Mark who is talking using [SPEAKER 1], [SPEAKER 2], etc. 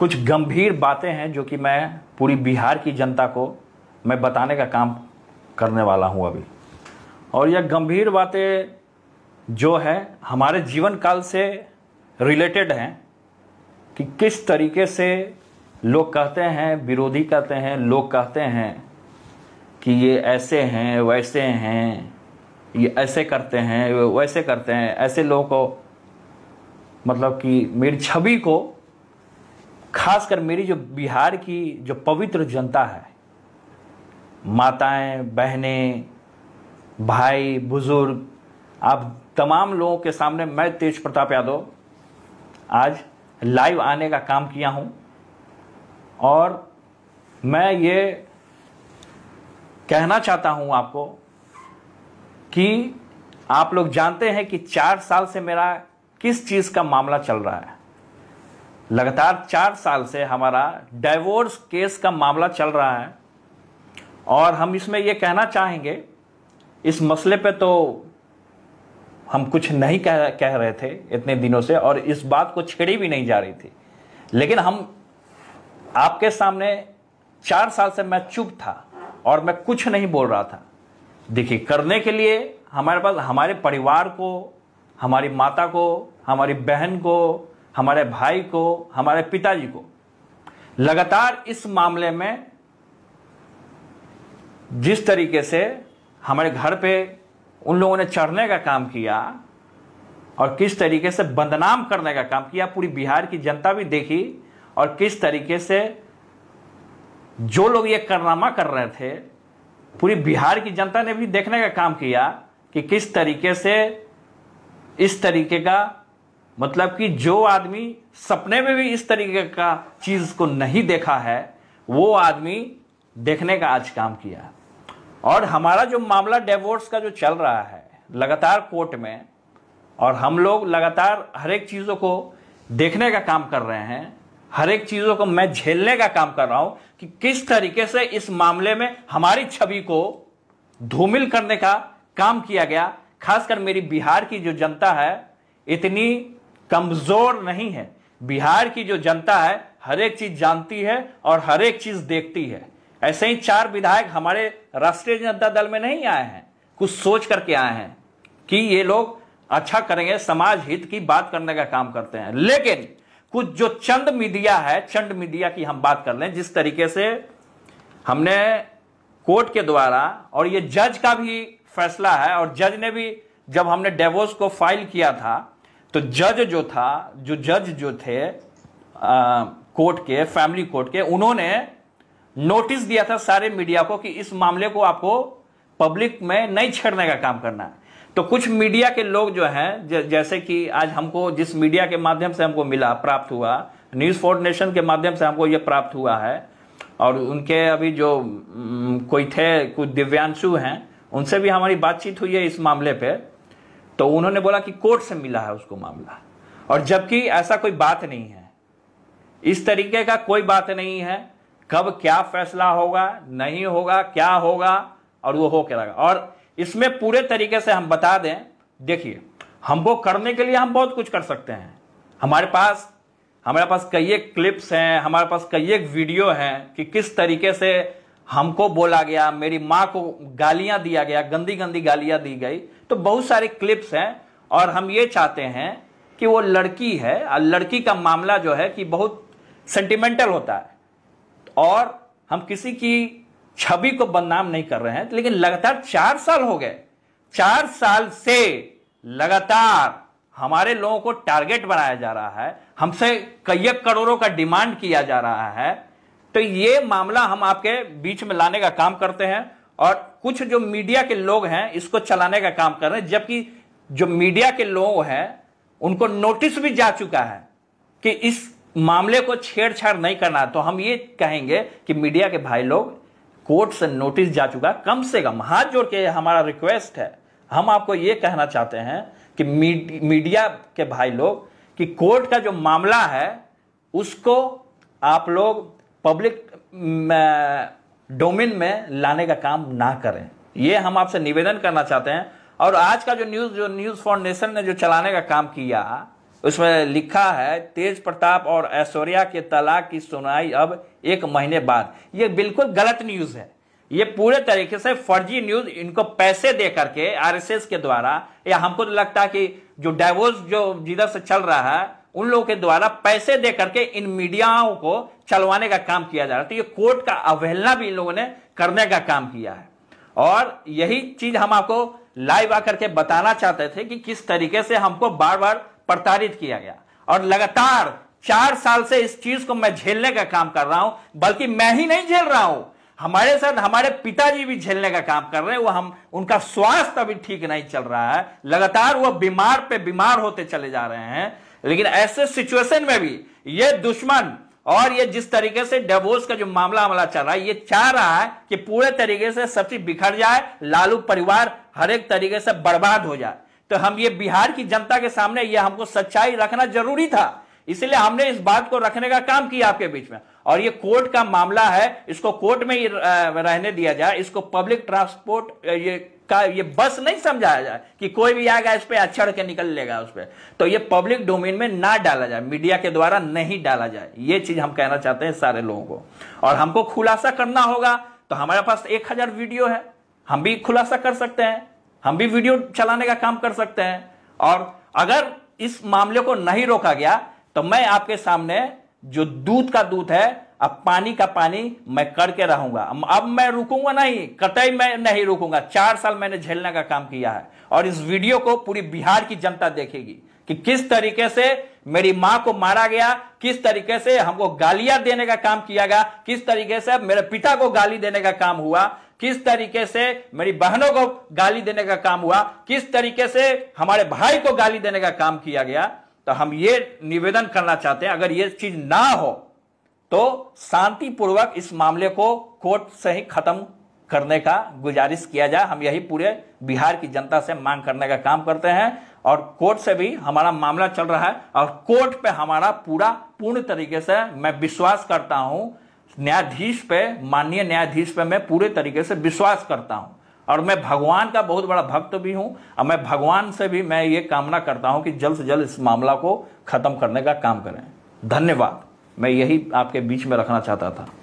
[SPEAKER 1] कुछ गंभीर बातें हैं जो कि मैं पूरी बिहार की जनता को मैं बताने का काम करने वाला हूँ अभी और यह गंभीर बातें जो है हमारे जीवन काल से रिलेटेड हैं कि किस तरीके से लोग कहते हैं विरोधी कहते हैं लोग कहते हैं कि ये ऐसे हैं वैसे हैं ये ऐसे करते हैं वैसे करते हैं ऐसे लोगों को मतलब कि मेरी छवि को खासकर मेरी जो बिहार की जो पवित्र जनता है माताएं बहनें भाई बुजुर्ग आप तमाम लोगों के सामने मैं तेज प्रताप यादव आज लाइव आने का काम किया हूं और मैं ये कहना चाहता हूं आपको कि आप लोग जानते हैं कि चार साल से मेरा किस चीज़ का मामला चल रहा है लगातार चार साल से हमारा डाइवोर्स केस का मामला चल रहा है और हम इसमें यह कहना चाहेंगे इस मसले पे तो हम कुछ नहीं कह कह रहे थे इतने दिनों से और इस बात को छेड़ी भी नहीं जा रही थी लेकिन हम आपके सामने चार साल से मैं चुप था और मैं कुछ नहीं बोल रहा था देखिए करने के लिए हमारे पास हमारे परिवार को हमारी माता को हमारी बहन को हमारे भाई को हमारे पिताजी को लगातार इस मामले में जिस तरीके से हमारे घर पे उन लोगों ने चढ़ने का काम किया और किस तरीके से बदनाम करने का काम किया पूरी बिहार की जनता भी देखी और किस तरीके से जो लोग ये करनामा कर रहे थे पूरी बिहार की जनता ने भी देखने का काम किया कि किस तरीके से इस तरीके का मतलब कि जो आदमी सपने में भी इस तरीके का चीज़ को नहीं देखा है वो आदमी देखने का आज काम किया और हमारा जो मामला डेवोर्स का जो चल रहा है लगातार कोर्ट में और हम लोग लगातार हर एक चीज़ों को देखने का काम कर रहे हैं हर एक चीज़ों को मैं झेलने का काम कर रहा हूं कि किस तरीके से इस मामले में हमारी छवि को धूमिल करने का काम किया गया खासकर मेरी बिहार की जो जनता है इतनी कमजोर नहीं है बिहार की जो जनता है हर एक चीज जानती है और हर एक चीज देखती है ऐसे ही चार विधायक हमारे राष्ट्रीय जनता दल में नहीं आए हैं कुछ सोच करके आए हैं कि ये लोग अच्छा करेंगे समाज हित की बात करने का काम करते हैं लेकिन कुछ जो चंद मीडिया है चंद मीडिया की हम बात कर लें जिस तरीके से हमने कोर्ट के द्वारा और ये जज का भी फैसला है और जज ने भी जब हमने डेवोस को फाइल किया था तो जज जो था जो जज जो थे कोर्ट के फैमिली कोर्ट के उन्होंने नोटिस दिया था सारे मीडिया को कि इस मामले को आपको पब्लिक में नहीं छेड़ने का काम करना है तो कुछ मीडिया के लोग जो हैं जैसे कि आज हमको जिस मीडिया के माध्यम से हमको मिला प्राप्त हुआ न्यूज़ फॉर नेशन के माध्यम से हमको ये प्राप्त हुआ है और उनके अभी जो कोई थे कुछ दिव्यांशु हैं उनसे भी हमारी बातचीत हुई है इस मामले पर तो उन्होंने बोला कि कोर्ट से मिला है उसको मामला और जबकि ऐसा कोई बात नहीं है इस तरीके का कोई बात नहीं है कब क्या फैसला होगा नहीं होगा क्या होगा और वो हो क्या और इसमें पूरे तरीके से हम बता दें देखिए हमको करने के लिए हम बहुत कुछ कर सकते हैं हमारे पास हमारे पास कई एक क्लिप्स हैं हमारे पास कई एक वीडियो हैं कि किस तरीके से हमको बोला गया मेरी माँ को गालियां दिया गया गंदी गंदी गालियां दी गई तो बहुत सारे क्लिप्स हैं और हम ये चाहते हैं कि वो लड़की है और लड़की का मामला जो है कि बहुत सेंटिमेंटल होता है और हम किसी की छवि को बदनाम नहीं कर रहे हैं लेकिन लगातार चार साल हो गए चार साल से लगातार हमारे लोगों को टारगेट बनाया जा रहा है हमसे कई करोड़ों का डिमांड किया जा रहा है तो ये मामला हम आपके बीच में लाने का काम करते हैं और कुछ जो मीडिया के लोग हैं इसको चलाने का काम कर रहे हैं जबकि जो मीडिया के लोग हैं उनको नोटिस भी जा चुका है कि इस मामले को छेड़छाड़ नहीं करना तो हम ये कहेंगे कि मीडिया के भाई लोग कोर्ट से नोटिस जा चुका कम से कम हाथ जोड़ के हमारा रिक्वेस्ट है हम आपको ये कहना चाहते हैं कि मीडिया के भाई लोग कि कोर्ट का जो मामला है उसको आप लोग पब्लिक डोमेन में लाने का काम ना करें ये हम आपसे निवेदन करना चाहते हैं और आज का जो न्यूज़ जो न्यूज़ फाउंडेशन ने जो चलाने का काम किया उसमें लिखा है तेज प्रताप और ऐश्वर्या के तलाक की सुनाई अब एक महीने बाद ये बिल्कुल गलत न्यूज़ है ये पूरे तरीके से फर्जी न्यूज इनको पैसे दे करके आरएसएस के द्वारा या हमको तो लगता है कि जो डाइवोर्स जो जिधर से चल रहा है उन लोगों के द्वारा पैसे दे करके इन मीडियाओं को चलवाने का काम किया जा रहा है तो ये कोर्ट का अवहेलना भी इन लोगों ने करने का काम किया है और यही चीज हम आपको लाइव आकर के बताना चाहते थे कि किस तरीके से हमको बार बार प्रताड़ित किया गया और लगातार चार साल से इस चीज को मैं झेलने का काम कर रहा हूं बल्कि मैं ही नहीं झेल रहा हूं हमारे साथ हमारे पिताजी भी झेलने का काम कर रहे हैं वो हम उनका स्वास्थ्य अभी ठीक नहीं चल रहा है लगातार वो बीमार पे बीमार होते चले जा रहे हैं लेकिन ऐसे सिचुएशन में भी ये दुश्मन और ये जिस तरीके से डेवोर्स का जो मामला मामला चल रहा है ये चाह रहा है कि पूरे तरीके से सब चीज बिखर जाए लालू परिवार हर एक तरीके से बर्बाद हो जाए तो हम ये बिहार की जनता के सामने ये हमको सच्चाई रखना जरूरी था इसलिए हमने इस बात को रखने का काम किया आपके बीच में और ये कोर्ट का मामला है इसको कोर्ट में ही रहने दिया जाए इसको पब्लिक ट्रांसपोर्ट ये का ये बस नहीं समझाया जाए कि कोई भी आएगा इस पर अक्षर के निकल लेगा उस पर तो ये पब्लिक डोमेन में ना डाला जाए मीडिया के द्वारा नहीं डाला जाए ये चीज हम कहना चाहते हैं सारे लोगों को और हमको खुलासा करना होगा तो हमारे पास एक हजार वीडियो है हम भी खुलासा कर सकते हैं हम भी वीडियो चलाने का काम कर सकते हैं और अगर इस मामले को नहीं रोका गया तो मैं आपके सामने जो दूत का दूत है अब पानी का पानी मैं करके रहूंगा अब मैं रुकूंगा नहीं कतई मैं नहीं रुकूंगा चार साल मैंने झेलने का काम किया है और इस वीडियो को पूरी बिहार की जनता देखेगी कि किस तरीके से मेरी मां को मारा गया किस तरीके से हमको गालियां देने का काम किया गया किस तरीके से मेरे पिता को गाली देने का काम हुआ किस तरीके से मेरी बहनों को गाली देने का काम हुआ किस तरीके से हमारे भाई को गाली देने का काम किया गया तो हम ये निवेदन करना चाहते हैं अगर ये चीज ना हो तो शांतिपूर्वक इस मामले को कोर्ट से ही खत्म करने का गुजारिश किया जाए हम यही पूरे बिहार की जनता से मांग करने का काम करते हैं और कोर्ट से भी हमारा मामला चल रहा है और कोर्ट पे हमारा पूरा पूर्ण तरीके से मैं विश्वास करता हूं न्यायाधीश पे माननीय न्यायाधीश पे मैं पूरे तरीके से विश्वास करता हूं और मैं भगवान का बहुत बड़ा भक्त भी हूं और मैं भगवान से भी मैं ये कामना करता हूं कि जल्द से जल्द इस मामला को खत्म करने का काम करें धन्यवाद मैं यही आपके बीच में रखना चाहता था